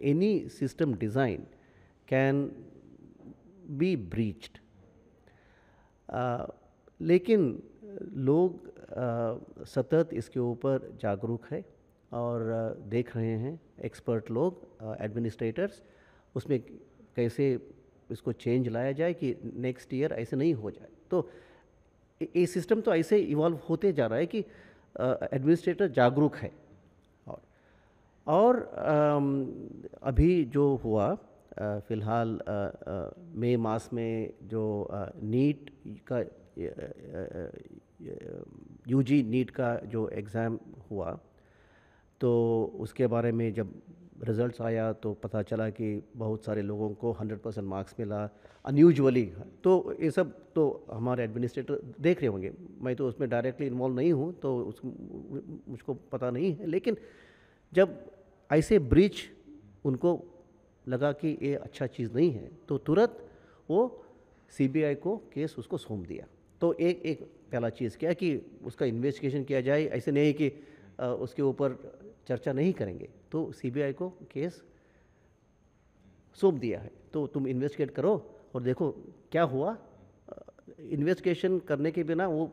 any system design can be breached. Uh, लेकिन लोग uh, सतत इसके ऊपर जागरूक है और uh, देख रहे हैं एक्सपर्ट लोग एडमिनिस्ट्रेटर्स उसमें कैसे इसको चेंज लाया जाए कि नेक्स्ट ईयर ऐसे नहीं हो जाए तो ये सिस्टम तो ऐसे इवॉल्व होते जा रहा है कि एडमिनिस्ट्रेटर जागरूक है और अभी जो हुआ फ़िलहाल मई मास में जो नीट का यूजी नीट का जो एग्ज़ाम हुआ तो उसके बारे में जब रिज़ल्ट्स आया तो पता चला कि बहुत सारे लोगों को 100 परसेंट मार्क्स मिला अनयूजअली तो ये सब तो हमारे एडमिनिस्ट्रेटर देख रहे होंगे मैं तो उसमें डायरेक्टली इन्वॉल्व नहीं हूँ तो उस मुझको पता नहीं है लेकिन जब ऐसे ब्रिज उनको लगा कि ये अच्छा चीज़ नहीं है तो तुरंत वो सीबीआई को केस उसको सौंप दिया तो एक एक पहला चीज़ क्या कि उसका इन्वेस्टिगेशन किया जाए ऐसे नहीं कि आ, उसके ऊपर चर्चा नहीं करेंगे तो सीबीआई को केस सौंप दिया है तो तुम इन्वेस्टिगेट करो और देखो क्या हुआ इन्वेस्टिगेशन करने के बिना वो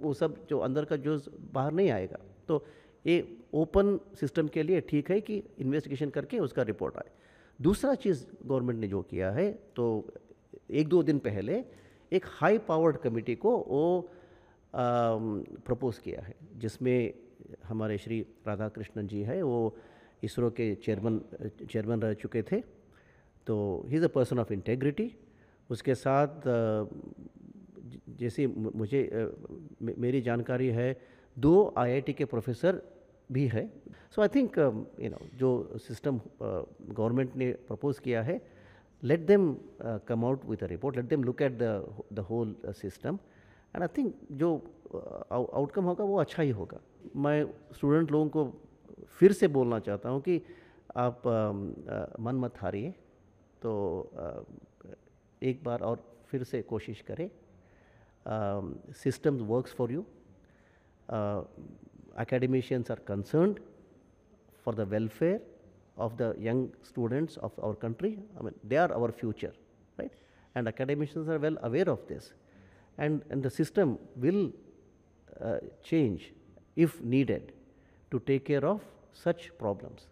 वो सब जो अंदर का जो बाहर नहीं आएगा तो ये ओपन सिस्टम के लिए ठीक है कि इन्वेस्टिगेशन करके उसका रिपोर्ट आए दूसरा चीज़ गवर्नमेंट ने जो किया है तो एक दो दिन पहले एक हाई पावर्ड कमेटी को वो प्रपोज किया है जिसमें हमारे श्री राधा कृष्णन जी है वो इसरो के चेयरमैन चेयरमैन रह चुके थे तो he is a person of integrity उसके साथ जैसे मुझे मेरी जानकारी है दो आईआईटी के प्रोफेसर भी है so I think you know जो सिस्टम गवर्नमेंट uh, ने प्रपोज किया है let them come out with a report let them look at the the whole system and I think जो आउटकम uh, होगा वो अच्छा ही होगा मैं स्टूडेंट लोगों को फिर से बोलना चाहता हूँ कि आप um, uh, मन मत हारिए तो एक बार और फिर से कोशिश करें system works for you Uh, academicians are concerned for the welfare of the young students of our country. I mean, they are our future, right? And academicians are well aware of this. And, and the system will uh, change if needed to take care of such problems.